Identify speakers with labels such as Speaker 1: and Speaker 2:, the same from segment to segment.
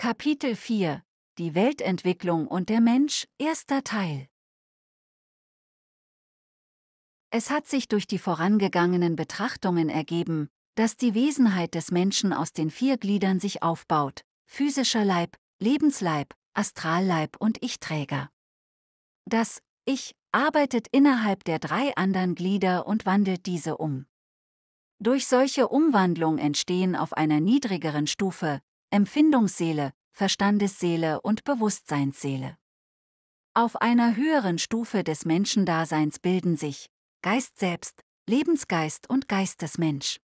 Speaker 1: Kapitel 4 Die Weltentwicklung und der Mensch, erster Teil Es hat sich durch die vorangegangenen Betrachtungen ergeben, dass die Wesenheit des Menschen aus den vier Gliedern sich aufbaut, physischer Leib, Lebensleib, Astralleib und Ich-Träger. Das Ich arbeitet innerhalb der drei anderen Glieder und wandelt diese um. Durch solche Umwandlung entstehen auf einer niedrigeren Stufe, Empfindungsseele, Verstandesseele und Bewusstseinsseele. Auf einer höheren Stufe des Menschendaseins bilden sich Geist selbst, Lebensgeist und Geistesmensch.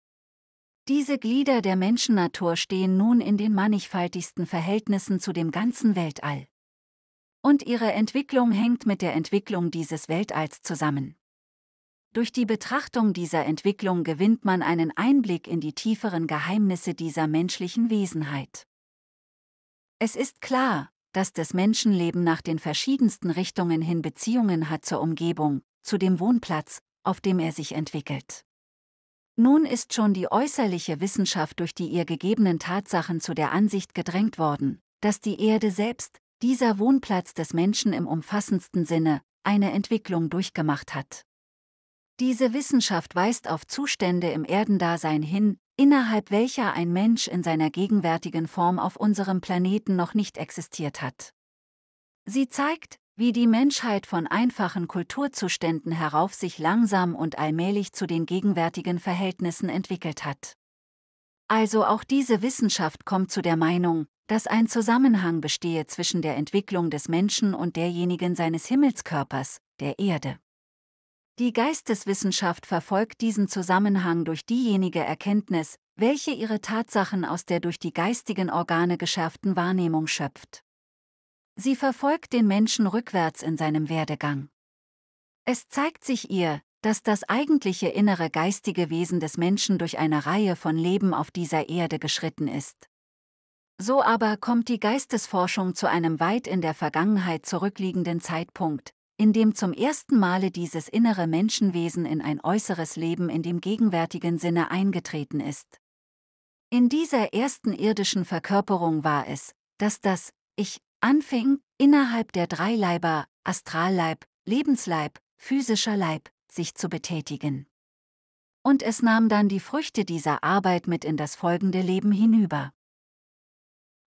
Speaker 1: Diese Glieder der Menschennatur stehen nun in den mannigfaltigsten Verhältnissen zu dem ganzen Weltall. Und ihre Entwicklung hängt mit der Entwicklung dieses Weltalls zusammen. Durch die Betrachtung dieser Entwicklung gewinnt man einen Einblick in die tieferen Geheimnisse dieser menschlichen Wesenheit. Es ist klar, dass das Menschenleben nach den verschiedensten Richtungen hin Beziehungen hat zur Umgebung, zu dem Wohnplatz, auf dem er sich entwickelt. Nun ist schon die äußerliche Wissenschaft durch die ihr gegebenen Tatsachen zu der Ansicht gedrängt worden, dass die Erde selbst, dieser Wohnplatz des Menschen im umfassendsten Sinne, eine Entwicklung durchgemacht hat. Diese Wissenschaft weist auf Zustände im Erdendasein hin, innerhalb welcher ein Mensch in seiner gegenwärtigen Form auf unserem Planeten noch nicht existiert hat. Sie zeigt, wie die Menschheit von einfachen Kulturzuständen herauf sich langsam und allmählich zu den gegenwärtigen Verhältnissen entwickelt hat. Also auch diese Wissenschaft kommt zu der Meinung, dass ein Zusammenhang bestehe zwischen der Entwicklung des Menschen und derjenigen seines Himmelskörpers, der Erde. Die Geisteswissenschaft verfolgt diesen Zusammenhang durch diejenige Erkenntnis, welche ihre Tatsachen aus der durch die geistigen Organe geschärften Wahrnehmung schöpft. Sie verfolgt den Menschen rückwärts in seinem Werdegang. Es zeigt sich ihr, dass das eigentliche innere geistige Wesen des Menschen durch eine Reihe von Leben auf dieser Erde geschritten ist. So aber kommt die Geistesforschung zu einem weit in der Vergangenheit zurückliegenden Zeitpunkt, in dem zum ersten Male dieses innere Menschenwesen in ein äußeres Leben in dem gegenwärtigen Sinne eingetreten ist. In dieser ersten irdischen Verkörperung war es, dass das Ich anfing, innerhalb der drei Leiber, Astralleib, Lebensleib, physischer Leib, sich zu betätigen. Und es nahm dann die Früchte dieser Arbeit mit in das folgende Leben hinüber.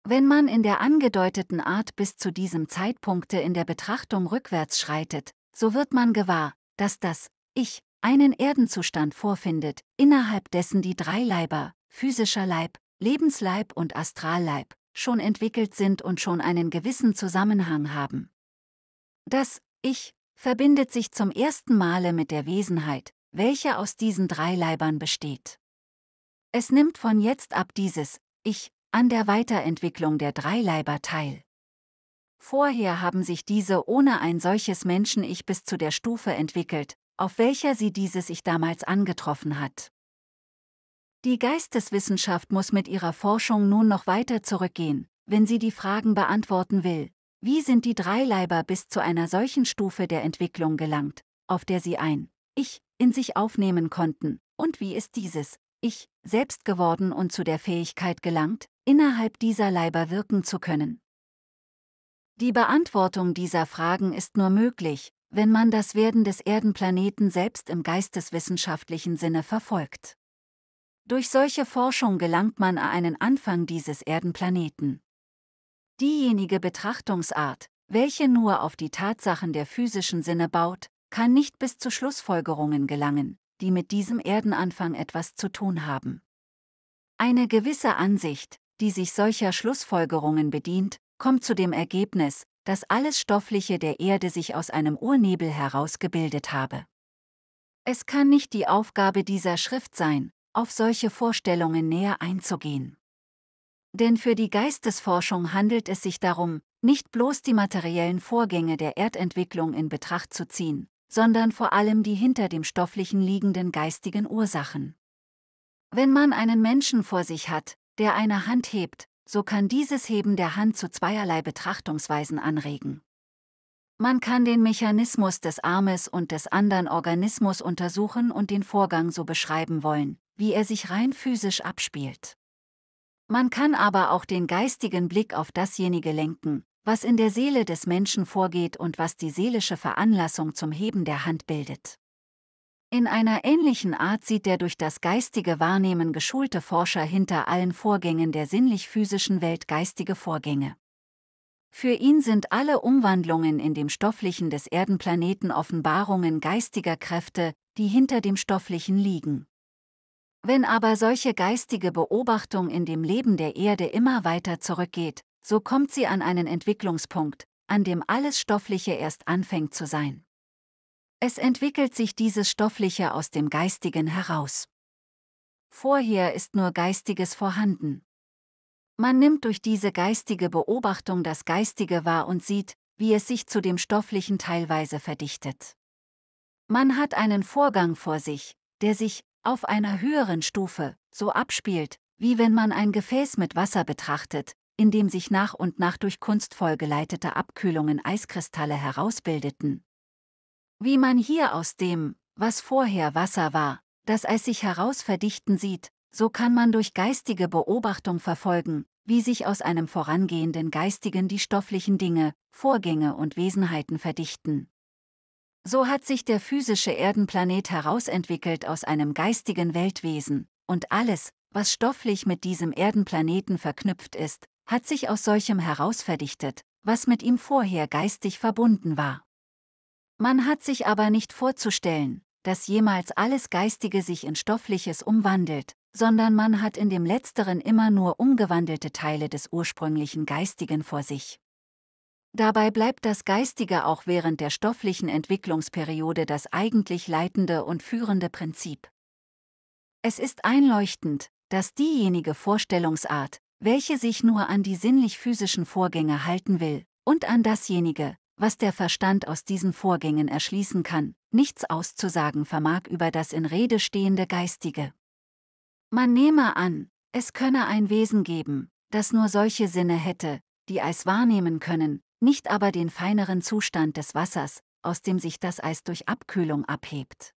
Speaker 1: Wenn man in der angedeuteten Art bis zu diesem Zeitpunkte in der Betrachtung rückwärts schreitet, so wird man gewahr, dass das Ich einen Erdenzustand vorfindet, innerhalb dessen die drei Leiber, physischer Leib, Lebensleib und Astralleib, schon entwickelt sind und schon einen gewissen Zusammenhang haben. Das Ich verbindet sich zum ersten Male mit der Wesenheit, welche aus diesen drei Leibern besteht. Es nimmt von jetzt ab dieses Ich an der Weiterentwicklung der Dreileiber teil. Vorher haben sich diese ohne ein solches Menschen-Ich bis zu der Stufe entwickelt, auf welcher sie dieses Ich damals angetroffen hat. Die Geisteswissenschaft muss mit ihrer Forschung nun noch weiter zurückgehen, wenn sie die Fragen beantworten will, wie sind die Dreileiber bis zu einer solchen Stufe der Entwicklung gelangt, auf der sie ein Ich in sich aufnehmen konnten, und wie ist dieses ich, selbst geworden und zu der Fähigkeit gelangt, innerhalb dieser Leiber wirken zu können. Die Beantwortung dieser Fragen ist nur möglich, wenn man das Werden des Erdenplaneten selbst im geisteswissenschaftlichen Sinne verfolgt. Durch solche Forschung gelangt man an einen Anfang dieses Erdenplaneten. Diejenige Betrachtungsart, welche nur auf die Tatsachen der physischen Sinne baut, kann nicht bis zu Schlussfolgerungen gelangen die mit diesem Erdenanfang etwas zu tun haben. Eine gewisse Ansicht, die sich solcher Schlussfolgerungen bedient, kommt zu dem Ergebnis, dass alles Stoffliche der Erde sich aus einem Urnebel herausgebildet habe. Es kann nicht die Aufgabe dieser Schrift sein, auf solche Vorstellungen näher einzugehen. Denn für die Geistesforschung handelt es sich darum, nicht bloß die materiellen Vorgänge der Erdentwicklung in Betracht zu ziehen, sondern vor allem die hinter dem Stofflichen liegenden geistigen Ursachen. Wenn man einen Menschen vor sich hat, der eine Hand hebt, so kann dieses Heben der Hand zu zweierlei Betrachtungsweisen anregen. Man kann den Mechanismus des Armes und des anderen Organismus untersuchen und den Vorgang so beschreiben wollen, wie er sich rein physisch abspielt. Man kann aber auch den geistigen Blick auf dasjenige lenken, was in der Seele des Menschen vorgeht und was die seelische Veranlassung zum Heben der Hand bildet. In einer ähnlichen Art sieht der durch das geistige Wahrnehmen geschulte Forscher hinter allen Vorgängen der sinnlich-physischen Welt geistige Vorgänge. Für ihn sind alle Umwandlungen in dem Stofflichen des Erdenplaneten Offenbarungen geistiger Kräfte, die hinter dem Stofflichen liegen. Wenn aber solche geistige Beobachtung in dem Leben der Erde immer weiter zurückgeht, so kommt sie an einen Entwicklungspunkt, an dem alles Stoffliche erst anfängt zu sein. Es entwickelt sich dieses Stoffliche aus dem Geistigen heraus. Vorher ist nur Geistiges vorhanden. Man nimmt durch diese geistige Beobachtung das Geistige wahr und sieht, wie es sich zu dem Stofflichen teilweise verdichtet. Man hat einen Vorgang vor sich, der sich, auf einer höheren Stufe, so abspielt, wie wenn man ein Gefäß mit Wasser betrachtet, in dem sich nach und nach durch kunstvoll geleitete Abkühlungen Eiskristalle herausbildeten. Wie man hier aus dem, was vorher Wasser war, das Eis sich herausverdichten sieht, so kann man durch geistige Beobachtung verfolgen, wie sich aus einem vorangehenden Geistigen die stofflichen Dinge, Vorgänge und Wesenheiten verdichten. So hat sich der physische Erdenplanet herausentwickelt aus einem geistigen Weltwesen, und alles, was stofflich mit diesem Erdenplaneten verknüpft ist, hat sich aus solchem herausverdichtet, was mit ihm vorher geistig verbunden war. Man hat sich aber nicht vorzustellen, dass jemals alles Geistige sich in Stoffliches umwandelt, sondern man hat in dem Letzteren immer nur umgewandelte Teile des ursprünglichen Geistigen vor sich. Dabei bleibt das Geistige auch während der stofflichen Entwicklungsperiode das eigentlich leitende und führende Prinzip. Es ist einleuchtend, dass diejenige Vorstellungsart, welche sich nur an die sinnlich-physischen Vorgänge halten will und an dasjenige, was der Verstand aus diesen Vorgängen erschließen kann, nichts auszusagen vermag über das in Rede stehende Geistige. Man nehme an, es könne ein Wesen geben, das nur solche Sinne hätte, die Eis wahrnehmen können, nicht aber den feineren Zustand des Wassers, aus dem sich das Eis durch Abkühlung abhebt.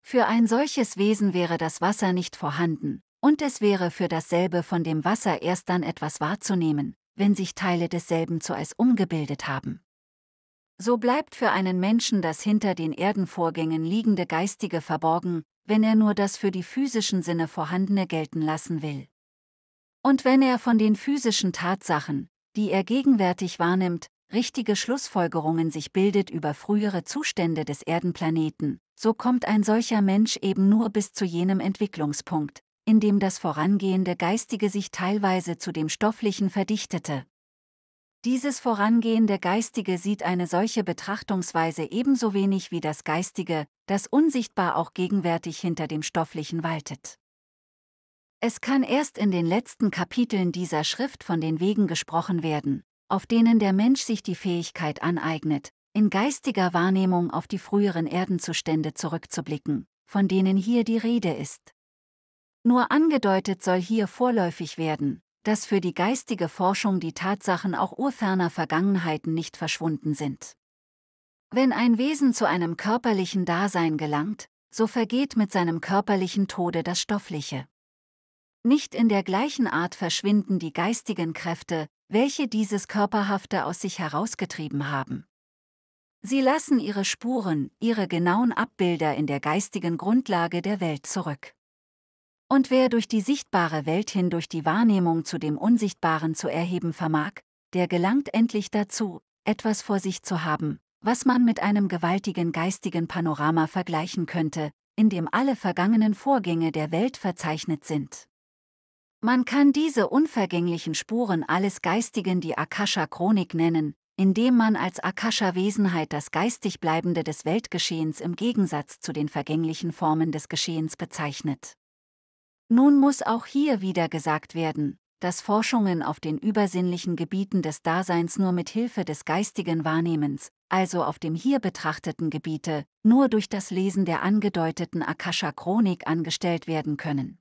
Speaker 1: Für ein solches Wesen wäre das Wasser nicht vorhanden, und es wäre für dasselbe von dem Wasser erst dann etwas wahrzunehmen, wenn sich Teile desselben zu Eis umgebildet haben. So bleibt für einen Menschen das hinter den Erdenvorgängen liegende Geistige verborgen, wenn er nur das für die physischen Sinne vorhandene gelten lassen will. Und wenn er von den physischen Tatsachen, die er gegenwärtig wahrnimmt, richtige Schlussfolgerungen sich bildet über frühere Zustände des Erdenplaneten, so kommt ein solcher Mensch eben nur bis zu jenem Entwicklungspunkt, in dem das vorangehende Geistige sich teilweise zu dem Stofflichen verdichtete. Dieses vorangehende Geistige sieht eine solche Betrachtungsweise ebenso wenig wie das Geistige, das unsichtbar auch gegenwärtig hinter dem Stofflichen waltet. Es kann erst in den letzten Kapiteln dieser Schrift von den Wegen gesprochen werden, auf denen der Mensch sich die Fähigkeit aneignet, in geistiger Wahrnehmung auf die früheren Erdenzustände zurückzublicken, von denen hier die Rede ist. Nur angedeutet soll hier vorläufig werden, dass für die geistige Forschung die Tatsachen auch urferner Vergangenheiten nicht verschwunden sind. Wenn ein Wesen zu einem körperlichen Dasein gelangt, so vergeht mit seinem körperlichen Tode das Stoffliche. Nicht in der gleichen Art verschwinden die geistigen Kräfte, welche dieses Körperhafte aus sich herausgetrieben haben. Sie lassen ihre Spuren, ihre genauen Abbilder in der geistigen Grundlage der Welt zurück. Und wer durch die sichtbare Welt hindurch die Wahrnehmung zu dem Unsichtbaren zu erheben vermag, der gelangt endlich dazu, etwas vor sich zu haben, was man mit einem gewaltigen geistigen Panorama vergleichen könnte, in dem alle vergangenen Vorgänge der Welt verzeichnet sind. Man kann diese unvergänglichen Spuren alles Geistigen die Akasha-Chronik nennen, indem man als Akasha-Wesenheit das geistig Bleibende des Weltgeschehens im Gegensatz zu den vergänglichen Formen des Geschehens bezeichnet. Nun muss auch hier wieder gesagt werden, dass Forschungen auf den übersinnlichen Gebieten des Daseins nur mit Hilfe des geistigen Wahrnehmens, also auf dem hier betrachteten Gebiete, nur durch das Lesen der angedeuteten Akasha-Chronik angestellt werden können.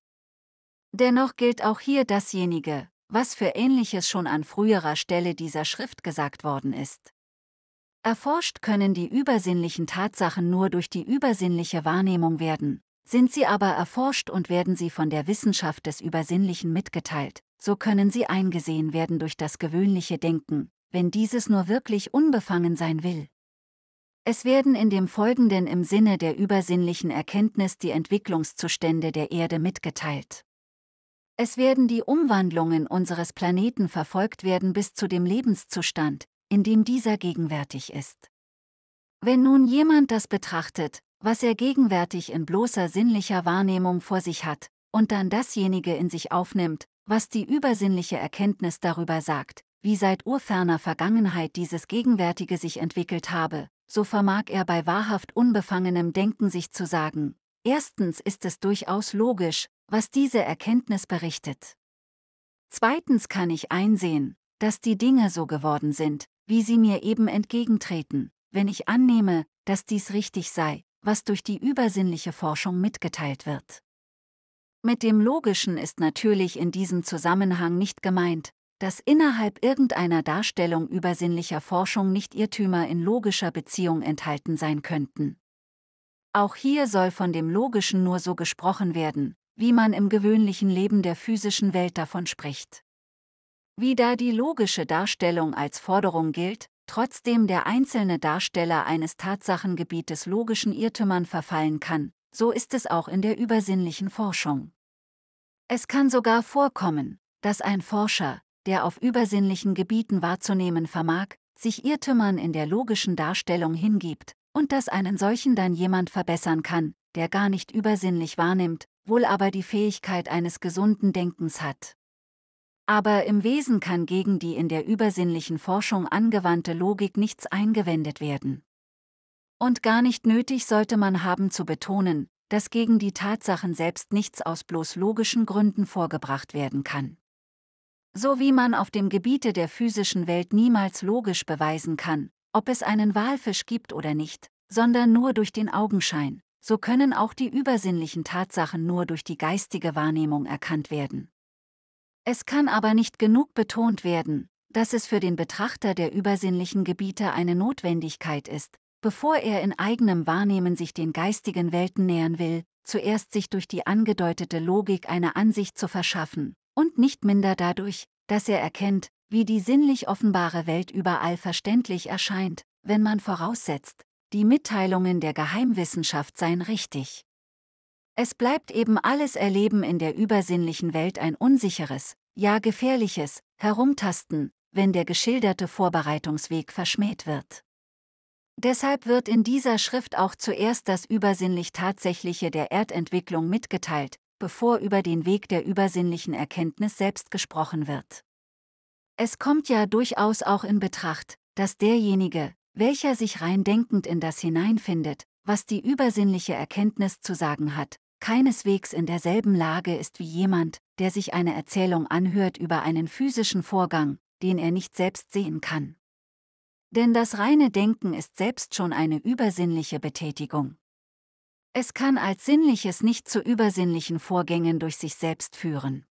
Speaker 1: Dennoch gilt auch hier dasjenige, was für Ähnliches schon an früherer Stelle dieser Schrift gesagt worden ist. Erforscht können die übersinnlichen Tatsachen nur durch die übersinnliche Wahrnehmung werden, sind sie aber erforscht und werden sie von der Wissenschaft des Übersinnlichen mitgeteilt, so können sie eingesehen werden durch das gewöhnliche Denken, wenn dieses nur wirklich unbefangen sein will. Es werden in dem Folgenden im Sinne der übersinnlichen Erkenntnis die Entwicklungszustände der Erde mitgeteilt. Es werden die Umwandlungen unseres Planeten verfolgt werden bis zu dem Lebenszustand, in dem dieser gegenwärtig ist. Wenn nun jemand das betrachtet, was er gegenwärtig in bloßer sinnlicher Wahrnehmung vor sich hat, und dann dasjenige in sich aufnimmt, was die übersinnliche Erkenntnis darüber sagt, wie seit urferner Vergangenheit dieses Gegenwärtige sich entwickelt habe, so vermag er bei wahrhaft unbefangenem Denken sich zu sagen, erstens ist es durchaus logisch, was diese Erkenntnis berichtet. Zweitens kann ich einsehen, dass die Dinge so geworden sind, wie sie mir eben entgegentreten, wenn ich annehme, dass dies richtig sei, was durch die übersinnliche Forschung mitgeteilt wird. Mit dem Logischen ist natürlich in diesem Zusammenhang nicht gemeint, dass innerhalb irgendeiner Darstellung übersinnlicher Forschung nicht Irrtümer in logischer Beziehung enthalten sein könnten. Auch hier soll von dem Logischen nur so gesprochen werden, wie man im gewöhnlichen Leben der physischen Welt davon spricht. Wie da die logische Darstellung als Forderung gilt, Trotzdem der einzelne Darsteller eines Tatsachengebietes logischen Irrtümern verfallen kann, so ist es auch in der übersinnlichen Forschung. Es kann sogar vorkommen, dass ein Forscher, der auf übersinnlichen Gebieten wahrzunehmen vermag, sich Irrtümern in der logischen Darstellung hingibt, und dass einen solchen dann jemand verbessern kann, der gar nicht übersinnlich wahrnimmt, wohl aber die Fähigkeit eines gesunden Denkens hat aber im Wesen kann gegen die in der übersinnlichen Forschung angewandte Logik nichts eingewendet werden. Und gar nicht nötig sollte man haben zu betonen, dass gegen die Tatsachen selbst nichts aus bloß logischen Gründen vorgebracht werden kann. So wie man auf dem Gebiete der physischen Welt niemals logisch beweisen kann, ob es einen Walfisch gibt oder nicht, sondern nur durch den Augenschein, so können auch die übersinnlichen Tatsachen nur durch die geistige Wahrnehmung erkannt werden. Es kann aber nicht genug betont werden, dass es für den Betrachter der übersinnlichen Gebiete eine Notwendigkeit ist, bevor er in eigenem Wahrnehmen sich den geistigen Welten nähern will, zuerst sich durch die angedeutete Logik eine Ansicht zu verschaffen, und nicht minder dadurch, dass er erkennt, wie die sinnlich offenbare Welt überall verständlich erscheint, wenn man voraussetzt, die Mitteilungen der Geheimwissenschaft seien richtig. Es bleibt eben alles Erleben in der übersinnlichen Welt ein unsicheres, ja gefährliches, Herumtasten, wenn der geschilderte Vorbereitungsweg verschmäht wird. Deshalb wird in dieser Schrift auch zuerst das übersinnlich Tatsächliche der Erdentwicklung mitgeteilt, bevor über den Weg der übersinnlichen Erkenntnis selbst gesprochen wird. Es kommt ja durchaus auch in Betracht, dass derjenige, welcher sich rein denkend in das hineinfindet, was die übersinnliche Erkenntnis zu sagen hat, keineswegs in derselben Lage ist wie jemand, der sich eine Erzählung anhört über einen physischen Vorgang, den er nicht selbst sehen kann. Denn das reine Denken ist selbst schon eine übersinnliche Betätigung. Es kann als Sinnliches nicht zu übersinnlichen Vorgängen durch sich selbst führen.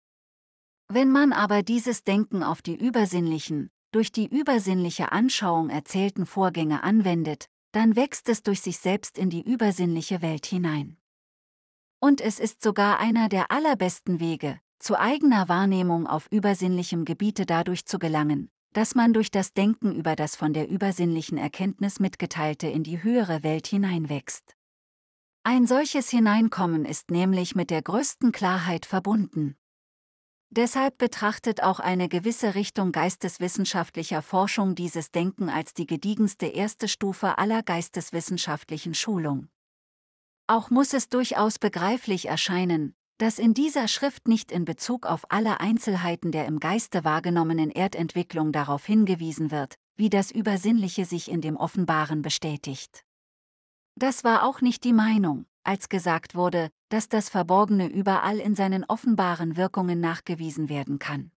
Speaker 1: Wenn man aber dieses Denken auf die übersinnlichen, durch die übersinnliche Anschauung erzählten Vorgänge anwendet, dann wächst es durch sich selbst in die übersinnliche Welt hinein und es ist sogar einer der allerbesten Wege, zu eigener Wahrnehmung auf übersinnlichem Gebiete dadurch zu gelangen, dass man durch das Denken über das von der übersinnlichen Erkenntnis mitgeteilte in die höhere Welt hineinwächst. Ein solches Hineinkommen ist nämlich mit der größten Klarheit verbunden. Deshalb betrachtet auch eine gewisse Richtung geisteswissenschaftlicher Forschung dieses Denken als die gediegenste erste Stufe aller geisteswissenschaftlichen Schulung. Auch muss es durchaus begreiflich erscheinen, dass in dieser Schrift nicht in Bezug auf alle Einzelheiten der im Geiste wahrgenommenen Erdentwicklung darauf hingewiesen wird, wie das Übersinnliche sich in dem Offenbaren bestätigt. Das war auch nicht die Meinung, als gesagt wurde, dass das Verborgene überall in seinen offenbaren Wirkungen nachgewiesen werden kann.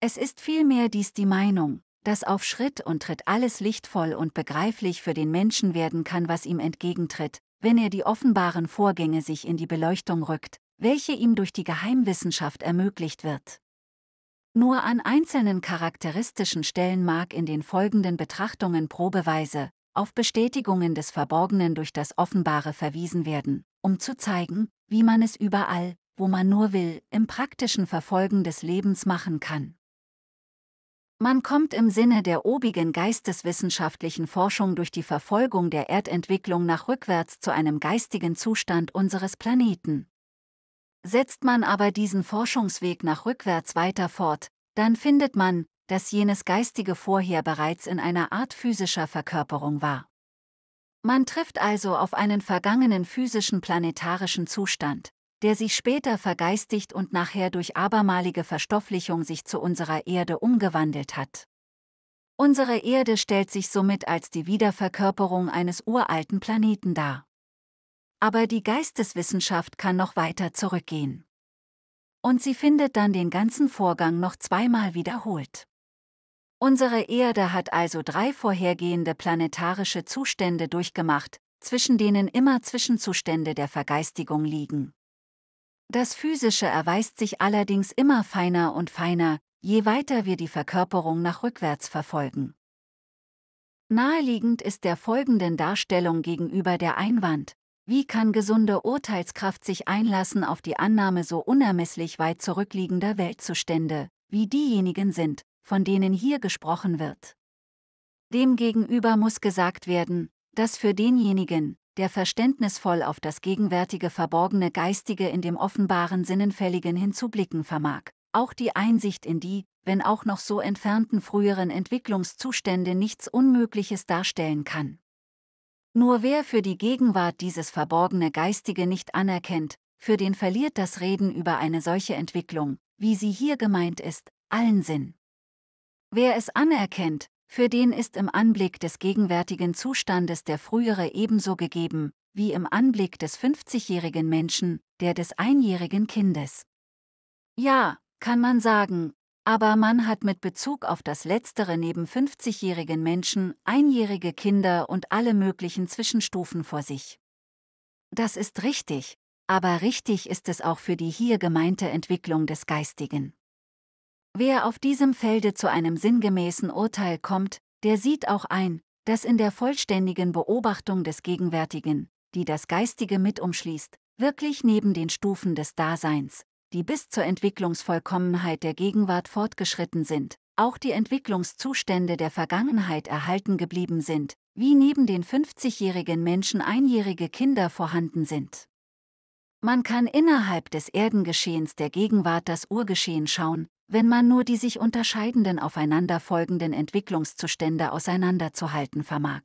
Speaker 1: Es ist vielmehr dies die Meinung, dass auf Schritt und Tritt alles lichtvoll und begreiflich für den Menschen werden kann, was ihm entgegentritt, wenn er die offenbaren Vorgänge sich in die Beleuchtung rückt, welche ihm durch die Geheimwissenschaft ermöglicht wird. Nur an einzelnen charakteristischen Stellen mag in den folgenden Betrachtungen probeweise auf Bestätigungen des Verborgenen durch das Offenbare verwiesen werden, um zu zeigen, wie man es überall, wo man nur will, im praktischen Verfolgen des Lebens machen kann. Man kommt im Sinne der obigen geisteswissenschaftlichen Forschung durch die Verfolgung der Erdentwicklung nach rückwärts zu einem geistigen Zustand unseres Planeten. Setzt man aber diesen Forschungsweg nach rückwärts weiter fort, dann findet man, dass jenes Geistige vorher bereits in einer Art physischer Verkörperung war. Man trifft also auf einen vergangenen physischen planetarischen Zustand der sich später vergeistigt und nachher durch abermalige Verstofflichung sich zu unserer Erde umgewandelt hat. Unsere Erde stellt sich somit als die Wiederverkörperung eines uralten Planeten dar. Aber die Geisteswissenschaft kann noch weiter zurückgehen. Und sie findet dann den ganzen Vorgang noch zweimal wiederholt. Unsere Erde hat also drei vorhergehende planetarische Zustände durchgemacht, zwischen denen immer Zwischenzustände der Vergeistigung liegen. Das Physische erweist sich allerdings immer feiner und feiner, je weiter wir die Verkörperung nach rückwärts verfolgen. Naheliegend ist der folgenden Darstellung gegenüber der Einwand. Wie kann gesunde Urteilskraft sich einlassen auf die Annahme so unermesslich weit zurückliegender Weltzustände, wie diejenigen sind, von denen hier gesprochen wird? Demgegenüber muss gesagt werden, dass für denjenigen, der verständnisvoll auf das gegenwärtige verborgene Geistige in dem offenbaren Sinnenfälligen hinzublicken vermag. Auch die Einsicht in die, wenn auch noch so entfernten früheren Entwicklungszustände nichts Unmögliches darstellen kann. Nur wer für die Gegenwart dieses verborgene Geistige nicht anerkennt, für den verliert das Reden über eine solche Entwicklung, wie sie hier gemeint ist, allen Sinn. Wer es anerkennt, für den ist im Anblick des gegenwärtigen Zustandes der frühere ebenso gegeben, wie im Anblick des 50-jährigen Menschen, der des einjährigen Kindes. Ja, kann man sagen, aber man hat mit Bezug auf das Letztere neben 50-jährigen Menschen, einjährige Kinder und alle möglichen Zwischenstufen vor sich. Das ist richtig, aber richtig ist es auch für die hier gemeinte Entwicklung des Geistigen. Wer auf diesem Felde zu einem sinngemäßen Urteil kommt, der sieht auch ein, dass in der vollständigen Beobachtung des Gegenwärtigen, die das Geistige mit umschließt, wirklich neben den Stufen des Daseins, die bis zur Entwicklungsvollkommenheit der Gegenwart fortgeschritten sind, auch die Entwicklungszustände der Vergangenheit erhalten geblieben sind, wie neben den 50-jährigen Menschen einjährige Kinder vorhanden sind. Man kann innerhalb des Erdengeschehens der Gegenwart das Urgeschehen schauen, wenn man nur die sich unterscheidenden aufeinanderfolgenden Entwicklungszustände auseinanderzuhalten vermag.